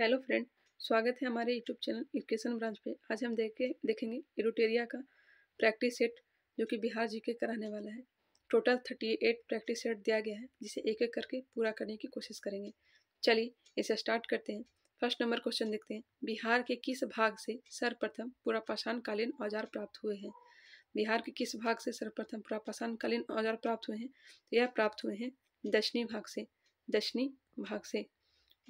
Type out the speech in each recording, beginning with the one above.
hello friend स्वागत है हमारे यूट्यूब चैनल इक्वेशन ब्रांच पे आज हम देखे देखेंगे इरोटेरिया का प्रैक्टिस सेट जो कि बिहार जी के कराने वाला है total thirty eight practice set दिया गया है जिसे एक एक करके पूरा करने की कोशिश करेंगे चलिए इसे स्टार्ट करते हैं फर्स्ट नंबर क्वेश्चन देखते हैं बिहार के किस भाग से सर्वप्रथम पूरा पाषाणकालीन औजार प्राप्त हुए हैं बिहार के किस भाग से सर्वप्रथम पूरा पाषाणकालीन औजार प्राप्त हुए हैं तो यह प्राप्त हुए हैं दक्षिणी भाग से दक्षिणी भाग से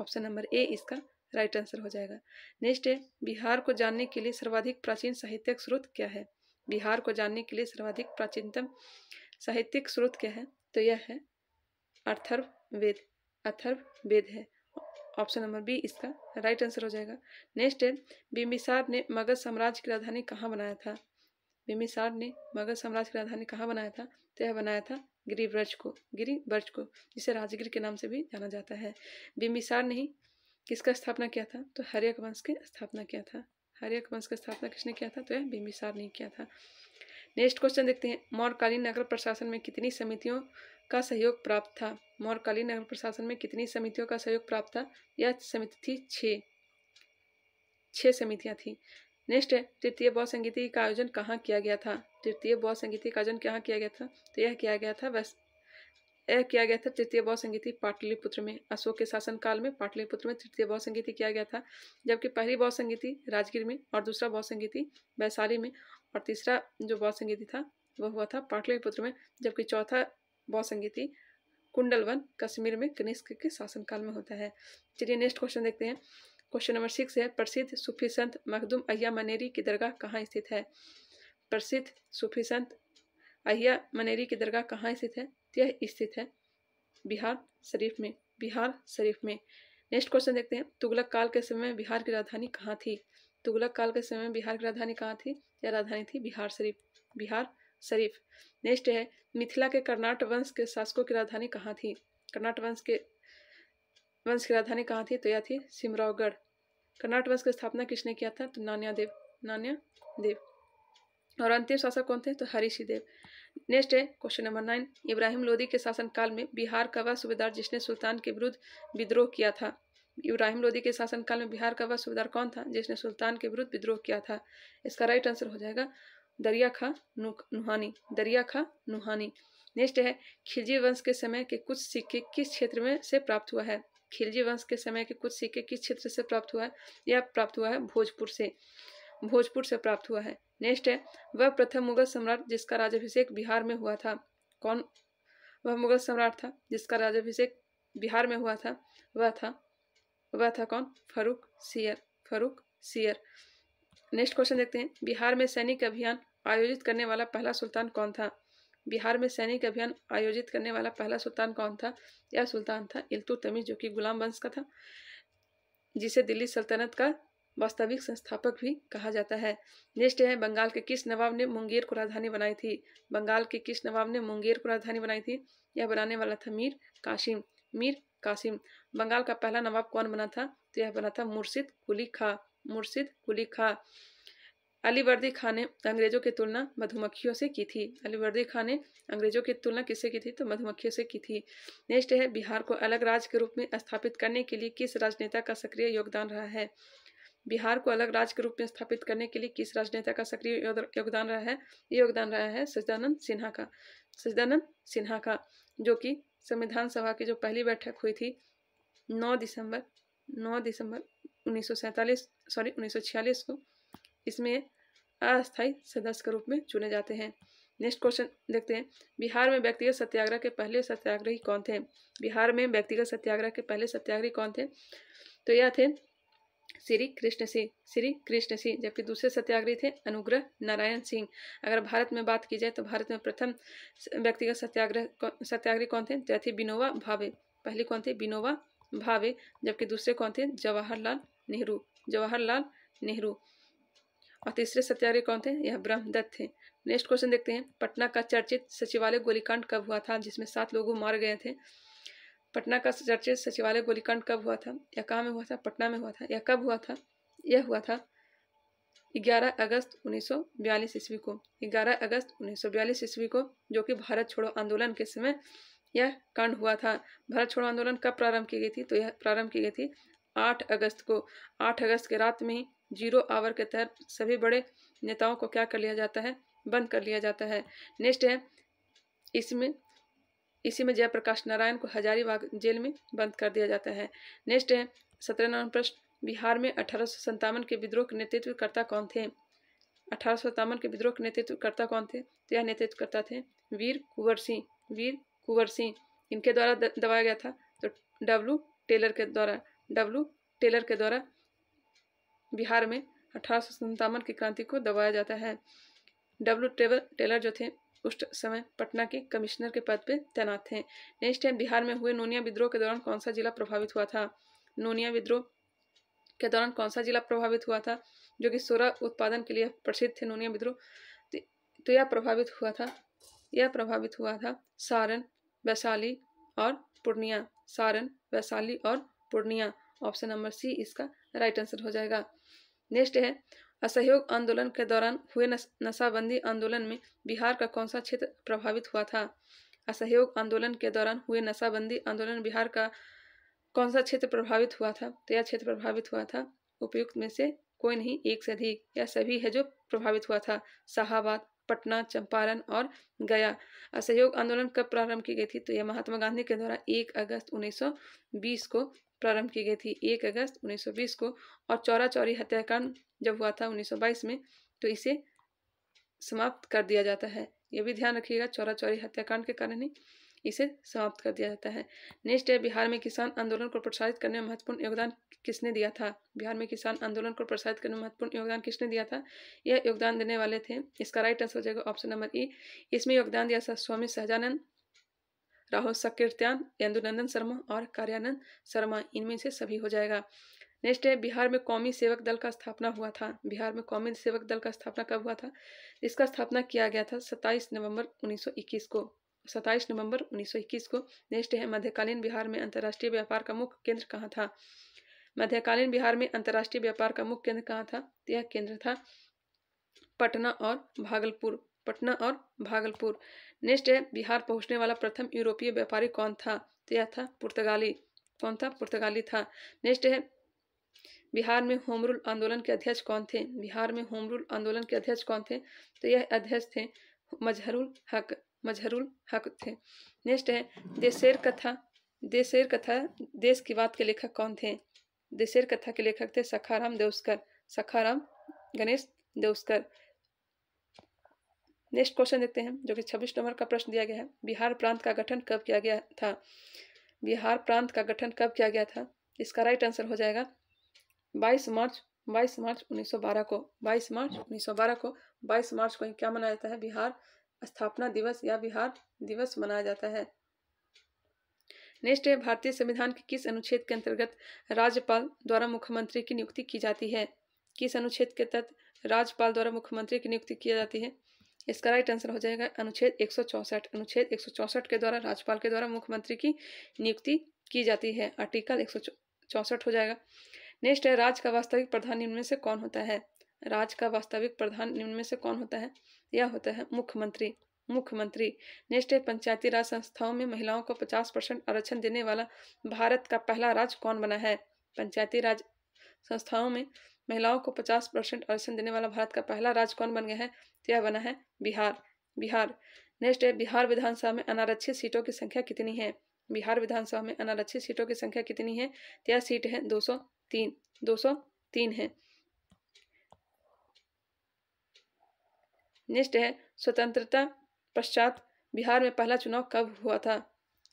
ऑप्शन नंबर ए इसका राइट आंसर हो जाएगा नेक्स्ट है बिहार को जानने के लिए सर्वाधिक प्राचीन साहित्यिक स्रोत क्या है बिहार को जानने के लिए सर्वाधिक प्राचीनतम साहित्यिक स्रोत क्या है तो यह है अथर्व वेद अथर्व वेद है ऑप्शन नंबर बी इसका राइट आंसर हो जाएगा नेक्स्ट है बिम्बिसार ने मगध साम्राज्य की राजधानी कहाँ बनाया था बिम्बिसार ने मगध साम्राज्य की राजधानी कहाँ बनाया था तो यह बनाया था गिरिव्रज को गिरिव्रज को जिसे राजगिर के नाम से भी जाना जाता है बिम्बिसार ने ही किसका स्थापना किया था तो हरियक वंश की स्थापना किया था हरियक वंश का स्थापना किसने किया था तो यह बिम्बिसार ने किया था नेक्स्ट क्वेश्चन देखते हैं मौर्यकालीन नगर प्रशासन में कितनी समितियों का सहयोग प्राप्त था मौर्यकालीन नगर प्रशासन में कितनी समितियों का सहयोग प्राप्त था यह समिति थी छः छः समितियाँ थी नेक्स्ट है तृतीय बौद्ध संगीति का आयोजन कहाँ किया गया था तृतीय बौद्ध संगीति का आयोजन कहाँ किया गया था तो यह किया गया था यह किया गया था तृतीय बहु संगीति पाटलिपुत्र में अशोक के शासनकाल में पाटलिपुत्र में तृतीय बहु संगीति किया गया था जबकि पहली बहु संगीति राजगीर में और दूसरा बहु संगीति वैशाली में और तीसरा जो बहु संगीति था वह हुआ था पाटलिपुत्र में जबकि चौथा बहु संगीति कुंडलवन कश्मीर में कनिष्क के शासनकाल में होता है चलिए नेक्स्ट क्वेश्चन देखते हैं क्वेश्चन नंबर सिक्स है प्रसिद्ध सूफी संत मखदुम अय्या मनेरी की दरगाह कहाँ स्थित है प्रसिद्ध सूफी संत अहिया मनेरी की दरगाह कहाँ स्थित है यह स्थित है बिहार शरीफ में बिहार शरीफ में नेक्स्ट क्वेश्चन देखते हैं तुगलक काल के समय बिहार की राजधानी कहाँ थी तुगलक काल के समय बिहार की राजधानी कहाँ थी यह राजधानी थी बिहार शरीफ बिहार शरीफ नेक्स्ट है मिथिला के कर्नाट वंश के शासकों की राजधानी कहाँ थी कर्नाट वंश के वंश की राजधानी कहाँ थी तो यह थी सिमरावगढ़ कर्नाट वंश की स्थापना किसने किया था तो नान्या देव नान्या देव और अंतिम शासक कौन थे तो हरीशी देव नेक्स्ट है question number nine Ibrahim Lodi के शासनकाल में बिहार का वह सूबेदार जिसने सुल्तान के विरुद्ध विद्रोह किया था इब्राहिम लोदी के शासनकाल में बिहार का वह सूबेदार कौन था जिसने सुल्तान के विरुद्ध विद्रोह किया था इसका राइट आंसर हो जाएगा दरिया खा नुहानी दरिया खा नुहानी नेक्स्ट है खिलजी वंश के समय के कुछ सिक्के किस क्षेत्र में से प्राप्त हुआ है खिलजी वंश के समय के कुछ सिक्के किस क्षेत्र से प्राप्त हुआ है यह प्राप्त हुआ है भोजपुर से भोजपुर से प्राप्त हुआ है नेक्स्ट है वह प्रथम मुगल सम्राट जिसका राजाभिषेक बिहार में हुआ था कौन वह मुगल सम्राट था जिसका राजाभिषेक बिहार में हुआ था वह था वह था कौन Farrukhsiyar Farrukhsiyar next question देखते हैं बिहार में सैनिक अभियान आयोजित करने वाला पहला सुल्तान कौन था बिहार में सैनिक अभियान आयोजित करने वाला पहला सुल्तान कौन था यह सुल्तान था इल्तुतमिश जो कि गुलाम वंश का था जिसे दिल्ली सल्तनत का वास्तविक संस्थापक भी कहा जाता है नेक्स्ट है बंगाल के किस नवाब ने मुंगेर को राजधानी बनाई थी बंगाल के किस नवाब ने मुंगेर को राजधानी बनाई थी यह बनाने वाला था मीर कासिम मीर कासिम बंगाल का पहला नवाब कौन बना था तो यह बना था मुर्शिद कुली खा मुर्शिद कुली खा अलीवर्दी खान ने अंग्रेजों की तुलना मधुमक्खियों से की थी अलीवर्दी खान ने अंग्रेजों की तुलना किससे की थी तो मधुमक्खियों से की थी नेक्स्ट है बिहार को अलग राज्य के रूप में स्थापित करने के लिए किस राजनेता का सक्रिय योगदान रहा है बिहार को अलग राज्य के रूप में स्थापित करने के लिए किस राजनेता का सक्रिय योगदान रहा है ये योगदान रहा है सचिदानंद सिन्हा का सचिदानंद सिन्हा का जो कि संविधान सभा की जो पहली बैठक हुई थी 9 दिसंबर 9 दिसंबर 1947 सॉरी 1946 को इसमें अस्थायी सदस्य के रूप में चुने जाते हैं नेक्स्ट क्वेश्चन देखते हैं बिहार में व्यक्तिगत सत्याग्रह के पहले सत्याग्रही कौन थे बिहार में व्यक्तिगत सत्याग्रह के पहले सत्याग्रही कौन थे तो यह थे श्री कृष्ण सिंह श्री कृष्ण सिंह जबकि दूसरे सत्याग्रही थे अनुग्रह नारायण सिंह अगर भारत में बात की जाए तो भारत में प्रथम व्यक्तिगत सत्याग्रह सत्याग्रही कौन थे जैसे बिनोवा भावे पहली कौन थे बिनोवा भावे जबकि दूसरे कौन थे जवाहरलाल नेहरू जवाहरलाल नेहरू और तीसरे सत्याग्रह कौन थे यह ब्रह्मदत्त थे नेक्स्ट क्वेश्चन देखते हैं पटना का चर्चित सचिवालय गोलीकांड कब हुआ था जिसमें सात लोगों मार गए थे पटना का चर्चित सचिवालय गोलीकांड कब हुआ था या कहाँ में हुआ था पटना में हुआ था या कब हुआ था यह हुआ था 11 अगस्त 1942 ईस्वी को 11 अगस्त 1942 ईस्वी को जो कि भारत छोड़ो आंदोलन के समय यह कांड हुआ था भारत छोड़ो आंदोलन कब प्रारंभ की गई थी तो यह प्रारंभ की गई थी 8 अगस्त को 8 अगस्त के रात में ही जीरो आवर के तहत सभी बड़े नेताओं को क्या कर लिया जाता है बंद कर लिया जाता है नेक्स्ट है इसमें इसी में जयप्रकाश नारायण को हजारीबाग जेल में बंद कर दिया जाता है नेक्स्ट है सत्यनारायण प्रश्न बिहार में अठारह के विद्रोह के नेतृत्वकर्ता कौन थे अठारह के विद्रोह के नेतृत्वकर्ता कौन थे तो यह नेतृत्वकर्ता थे वीर कुंवर सिंह वीर कुंवर सिंह इनके द्वारा दबाया गया था तो डब्लू टेलर के द्वारा डब्लू टेलर के द्वारा बिहार में अठारह की क्रांति को दबाया जाता है डब्लू टेलर जो थे उस समय पटना के कमिश्नर के पद पर तैनात थे नेक्स्ट टाइम बिहार में हुए नोनिया विद्रोह के दौरान कौन सा जिला प्रभावित हुआ था नोनिया विद्रोह के दौरान कौन सा जिला प्रभावित हुआ था जो कि सोरा उत्पादन के लिए प्रसिद्ध थे नोनिया विद्रोह तो, तो यह प्रभावित हुआ था यह प्रभावित हुआ था सारण वैशाली और पूर्णिया सारण वैशाली और पूर्णिया ऑप्शन नंबर सी इसका राइट आंसर हो जाएगा नेक्स्ट है असहयोग आंदोलन के दौरान हुए नशाबंदी आंदोलन में बिहार का कौन सा क्षेत्र प्रभावित हुआ था असहयोग आंदोलन के दौरान हुए नशाबंदी आंदोलन बिहार का कौन सा क्षेत्र प्रभावित हुआ था तो यह क्षेत्र प्रभावित हुआ था उपयुक्त में से कोई नहीं एक से अधिक यह सभी है जो प्रभावित हुआ था शाहबाद पटना चंपारण और गया असहयोग आंदोलन कब प्रारंभ की गई थी तो यह महात्मा गांधी के द्वारा 1 अगस्त 1920 को प्रारंभ की गई थी 1 अगस्त 1920 को और चौरा चौरी हत्याकांड जब हुआ था 1922 में तो इसे समाप्त कर दिया जाता है यह भी ध्यान रखिएगा चौरा चौरी हत्याकांड के कारण ही इसे समाप्त कर दिया जाता है नेक्स्ट है बिहार में किसान आंदोलन को प्रोत्साहित करने में महत्वपूर्ण योगदान किसने दिया था बिहार में किसान आंदोलन को प्रोत्साहित करने में महत्वपूर्ण योगदान किसने दिया था यह योगदान देने वाले थे इसका राइट आंसर हो जाएगा ऑप्शन नंबर ई इसमें योगदान दिया था स्वामी सहजानंद राहुल सकीर्त्यान इंदुनंदन शर्मा और कार्यानंद शर्मा इनमें से सभी हो जाएगा नेक्स्ट है बिहार में कौमी सेवक दल का स्थापना हुआ था बिहार में कौमी सेवक दल का स्थापना कब हुआ था इसका स्थापना किया गया था 27 नवंबर 1921 को 27 नवंबर 1921 को नेक्स्ट है मध्यकालीन बिहार में अंतर्राष्ट्रीय व्यापार का मुख्य केंद्र कहाँ था मध्यकालीन बिहार में अंतर्राष्ट्रीय व्यापार का मुख्य केंद्र कहाँ था यह केंद्र था पटना और भागलपुर पटना और भागलपुर नेक्स्ट है बिहार पहुंचने वाला प्रथम यूरोपीय व्यापारी कौन था तो यह था पुर्तगाली कौन था पुर्तगाली था नेक्स्ट है बिहार में होम रूल आंदोलन के अध्यक्ष कौन थे बिहार में होम रूल आंदोलन के अध्यक्ष कौन थे तो यह अध्यक्ष थे मजहरुल हक मजहरुल हक थे नेक्स्ट है देशेर कथा देशेर कथा देश की बात के लेखक कौन थे देशेर कथा के लेखक थे सखाराम देवस्कर सखाराम गणेश देवस्कर नेक्स्ट क्वेश्चन देखते हैं जो कि छब्बीस नंबर का प्रश्न दिया गया है बिहार प्रांत का गठन कब किया गया था बिहार प्रांत का गठन कब किया गया था इसका राइट आंसर हो जाएगा 22 मार्च 22 मार्च 1912 को 22 मार्च 1912 को 22 मार्च को क्या मनाया जाता है बिहार स्थापना दिवस या बिहार दिवस मनाया जाता है नेक्स्ट है भारतीय संविधान के किस अनुच्छेद के अंतर्गत राज्यपाल द्वारा मुख्यमंत्री की नियुक्ति की जाती है किस अनुच्छेद के तहत राज्यपाल द्वारा मुख्यमंत्री की नियुक्ति की जाती है इसका राइट आंसर हो जाएगा अनुच्छेद एक अनुच्छेद एक के द्वारा राज्यपाल के द्वारा मुख्यमंत्री की नियुक्ति की जाती है आर्टिकल एक हो जाएगा नेक्स्ट है राज्य का वास्तविक प्रधान निम्न में से कौन होता है राज्य का वास्तविक प्रधान निम्न में से कौन होता है यह होता है मुख्यमंत्री मुख्यमंत्री नेक्स्ट है पंचायती राज संस्थाओं में महिलाओं को पचास परसेंट आरक्षण देने वाला भारत का पहला राज्य कौन बना है पंचायती राज संस्थाओं में महिलाओं को पचास परसेंट आरक्षण देने वाला भारत का पहला राज्य कौन बन गया है तो यह बना है बिहार बिहार नेक्स्ट है बिहार विधानसभा में अनारक्षित सीटों की संख्या कितनी है बिहार विधानसभा में अनारक्षित सीटों की संख्या कितनी है यह सीट है दो सौ तीन दो सौ तीन है नेक्स्ट है स्वतंत्रता पश्चात बिहार में पहला चुनाव कब हुआ था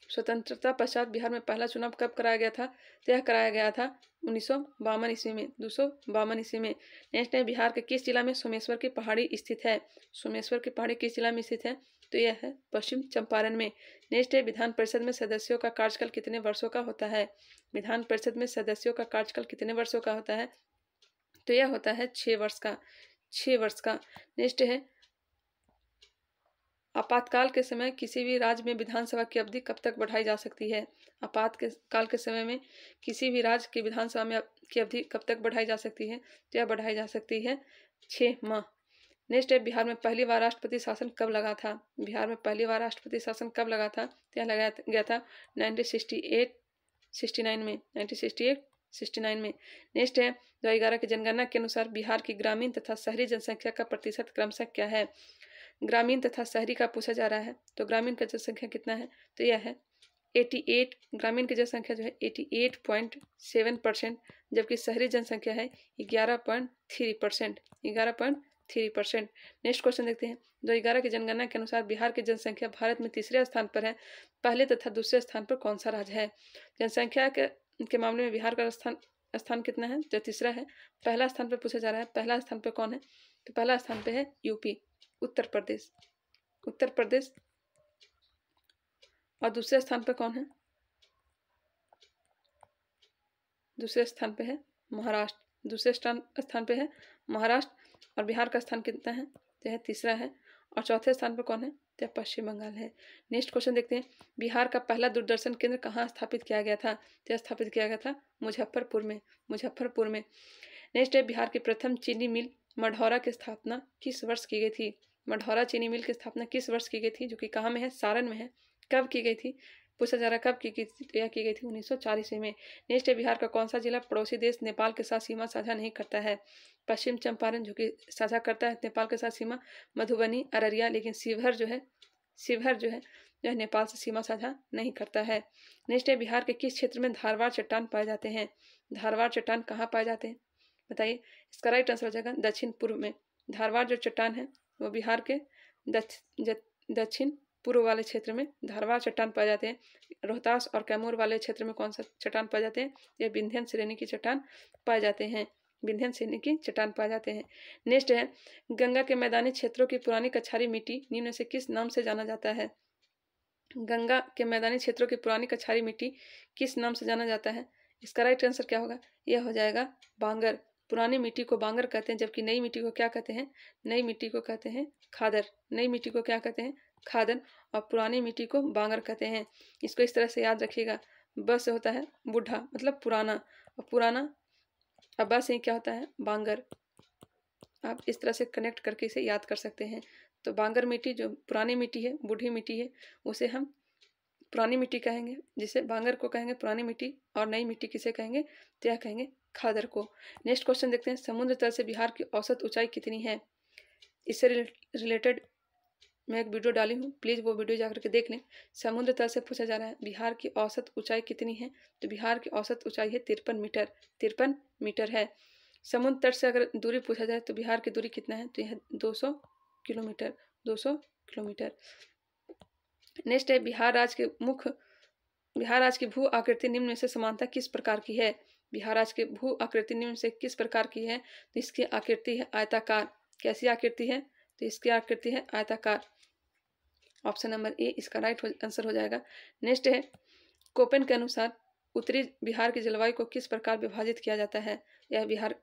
स्वतंत्रता पश्चात बिहार में पहला चुनाव कब कराया गया था यह कराया गया था उन्नीस सौ ईस्वी में दो सौ बावन ईस्वी में नेक्स्ट है बिहार के किस जिला में सोमेश्वर की पहाड़ी स्थित है सोमेश्वर की पहाड़ी किस जिला में स्थित है तो यह है पश्चिम चंपारण में नेक्स्ट है विधान परिषद में सदस्यों का कार्यकाल कितने वर्षों का होता है विधान परिषद में सदस्यों का कार्यकाल कितने वर्षों का होता है तो यह होता है छः वर्ष का छः वर्ष का नेक्स्ट है आपातकाल के समय किसी भी राज्य में विधानसभा की अवधि कब तक बढ़ाई जा सकती है आपातकाल के समय में किसी भी राज्य की विधानसभा में की अवधि कब तक बढ़ाई जा सकती है तो यह बढ़ाई जा सकती है छः माह नेक्स्ट है बिहार में पहली बार राष्ट्रपति शासन कब लगा था बिहार में पहली बार राष्ट्रपति शासन कब लगा था तो यह लगाया गया था nineteen sixty eight sixty nine में nineteen sixty eight sixty nine में नेक्स्ट है दो ग्यारह की जनगणना के अनुसार बिहार की ग्रामीण तथा शहरी जनसंख्या का प्रतिशत क्रमशः क्या है ग्रामीण तथा शहरी का पूछा जा रहा है तो ग्रामीण का जनसंख्या कितना है तो यह है 88 ग्रामीण की जनसंख्या जो है 88.7 परसेंट जबकि शहरी जनसंख्या है ग्यारह पॉइंट थ्री परसेंट ग्यारह point three percent next question देखते हैं दो ग्यारह की जनगणना के अनुसार बिहार की जनसंख्या भारत में तीसरे स्थान पर है पहले तथा दूसरे स्थान पर कौन सा राज्य है जनसंख्या के, के मामले में बिहार का स्थान स्थान कितना है जो तीसरा है पहला स्थान पर पूछा जा रहा है पहला स्थान पर कौन है तो पहला स्थान पर है यूपी उत्तर प्रदेश उत्तर प्रदेश और दूसरे स्थान पर कौन है दूसरे स्थान पर है महाराष्ट्र दूसरे स्थान स्थान है महाराष्ट्र और बिहार का स्थान कितना है तो यह तीसरा है और चौथे स्थान पर कौन है तो यह पश्चिम बंगाल है नेक्स्ट क्वेश्चन देखते हैं बिहार का पहला दूरदर्शन केंद्र कहाँ स्थापित किया गया था तो यह स्थापित किया गया था मुजफ्फरपुर में मुजफ्फरपुर में नेक्स्ट है बिहार की प्रथम चीनी मिल मढ़ौरा की स्थापना किस वर्ष की गई थी मढ़ौरा चीनी मिल की स्थापना किस वर्ष की गई थी जो कि कहाँ में है सारण में है कब की गई थी पूछा जा रहा कब की तय की गई थी उन्नीस सौ में नेक्स्ट है बिहार का कौन सा जिला पड़ोसी देश नेपाल के साथ सीमा साझा नहीं करता है पश्चिम चंपारण जो कि साझा करता है नेपाल के साथ सीमा मधुबनी अररिया लेकिन शिवहर जो है शिवहर जो है जो है नेपाल से सीमा साझा नहीं करता है नेक्स्ट है बिहार के किस क्षेत्र में धारवाड़ चट्टान पाए जाते हैं धारवाड़ चट्टान कहाँ पाए जाते हैं बताइए इसका राइट आंसर हो जाएगा दक्षिण पूर्व में धारवाड़ जो चट्टान है वो बिहार के दक्षिण पूर्व वाले क्षेत्र में धारवा चट्टान पाए जाते हैं रोहतास और कैमूर वाले क्षेत्र में कौन सा चट्टान पाए जाते हैं ये विंध्यन श्रेणी की चट्टान पाए जाते हैं विंध्यन श्रेणी की चट्टान पाए जाते हैं नेक्स्ट है गंगा के मैदानी क्षेत्रों की पुरानी कछारी मिट्टी निम्न से किस नाम से जाना जाता है गंगा के मैदानी क्षेत्रों की पुरानी कछारी मिट्टी किस नाम से जाना जाता है इसका राइट आंसर क्या होगा यह हो जाएगा बांगर पुरानी मिट्टी को बांगर कहते हैं जबकि नई मिट्टी को क्या कहते हैं नई मिट्टी को कहते हैं खादर नई मिट्टी को क्या कहते हैं खादन और पुरानी मिट्टी को बांगर कहते हैं इसको इस तरह से याद रखिएगा ब से होता है बूढ़ा मतलब पुराना और पुराना अब बस से ही क्या होता है बांगर आप इस तरह से कनेक्ट करके इसे याद कर सकते हैं तो बांगर मिट्टी जो पुरानी मिट्टी है बूढ़ी मिट्टी है उसे हम पुरानी मिट्टी कहेंगे जिसे बांगर को कहेंगे पुरानी मिट्टी और नई मिट्टी किसे कहेंगे तो यह कहेंगे खादर को नेक्स्ट क्वेश्चन देखते हैं समुद्र तल से बिहार की औसत ऊंचाई कितनी है इससे रिलेटेड मैं एक वीडियो डाली हूँ प्लीज़ वो वीडियो जा करके देख लें समुद्र तल से पूछा जा रहा है बिहार की औसत ऊंचाई कितनी है तो बिहार की औसत ऊंचाई है तिरपन मीटर तिरपन मीटर है समुद्र तट से अगर दूरी पूछा जाए तो बिहार की दूरी कितना है तो यह दो सौ किलोमीटर दो सौ किलोमीटर नेक्स्ट है बिहार राज्य के मुख्य बिहार राज्य की भू आकृति निम्न में से समानता किस प्रकार की है बिहार राज्य की भू आकृति निम्न से किस प्रकार की है तो इसकी आकृति है आयताकार कैसी आकृति है तो इसकी आकृति है आयताकार ऑप्शन नंबर ए इसका राइट आंसर हो जाएगा नेक्स्ट है कोपेन के अनुसार उत्तरी बिहार की जलवायु को किस प्रकार विभाजित किया जाता है यह बिहार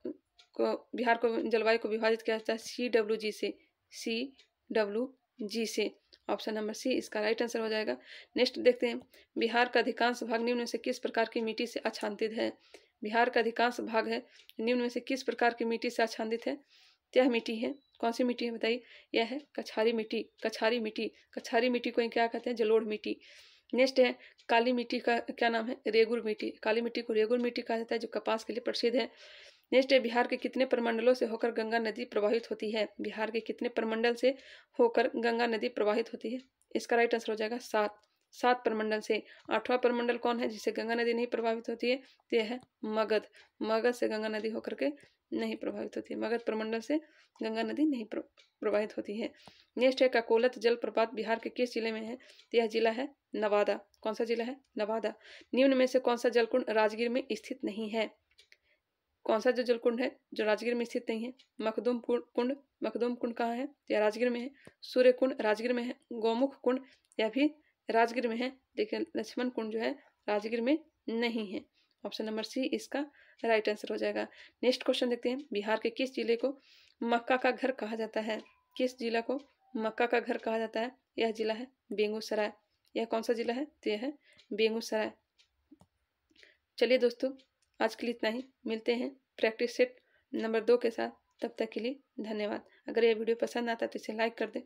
को बिहार को जलवायु को विभाजित किया जाता है सी डब्ल्यू जी से सी डब्ल्यू जी से ऑप्शन नंबर सी इसका राइट आंसर हो जाएगा नेक्स्ट देखते हैं बिहार का अधिकांश भाग निम्न से किस प्रकार की मिट्टी से आच्छादित है बिहार का अधिकांश भाग है निम्न में से किस प्रकार की मिट्टी से आच्छादित है यह मिट्टी है कौन सी मिट्टी है बताइए यह है कछारी मिट्टी कछारी मिट्टी कछारी मिट्टी को क्या कहते हैं जलोड़ मिट्टी नेक्स्ट है काली मिट्टी का क्या नाम है रेगुर मिट्टी काली मिट्टी को रेगुर मिट्टी कहा जाता है जो कपास के लिए प्रसिद्ध है नेक्स्ट है बिहार के कितने प्रमंडलों से होकर गंगा नदी प्रवाहित होती है बिहार के कितने प्रमंडल से होकर गंगा नदी प्रवाहित होती है इसका राइट आंसर हो जाएगा सात सात प्रमंडल से आठवां प्रमंडल कौन है जिसे गंगा नदी नहीं प्रभावित होती है तो यह है मगध मगध से गंगा नदी होकर के नहीं प्रभावित होती है मगध प्रमंडल से गंगा नदी नहीं प्रवाहित होती है नेक्स्ट है काकोलत प्रपात बिहार के किस जिले में है तो यह जिला है नवादा कौन सा जिला है नवादा निम्न में से कौन सा जलकुंड राजगीर में स्थित नहीं है कौन सा जो जलकुंड है जो राजगीर में स्थित नहीं है मखदूम कुंड मखदूम कुंड कहाँ है यह राजगीर में है सूर्य कुंड राजगीर में है गौमुख कुंड यह भी राजगीर में है लेकिन लक्ष्मण कुंड जो है राजगीर में नहीं है ऑप्शन नंबर सी इसका राइट आंसर हो जाएगा नेक्स्ट क्वेश्चन देखते हैं बिहार के किस जिले को मक्का का घर कहा जाता है किस जिला को मक्का का घर कहा जाता है यह जिला है बेगूसराय यह कौन सा जिला है तो यह है बेगूसराय चलिए दोस्तों आज के लिए इतना ही मिलते हैं प्रैक्टिस सेट नंबर दो के साथ तब तक के लिए धन्यवाद अगर यह वीडियो पसंद आता तो इसे लाइक कर दें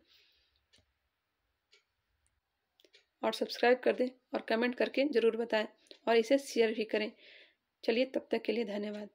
और सब्सक्राइब कर दें और कमेंट करके ज़रूर बताएं और इसे शेयर भी करें चलिए तब तक के लिए धन्यवाद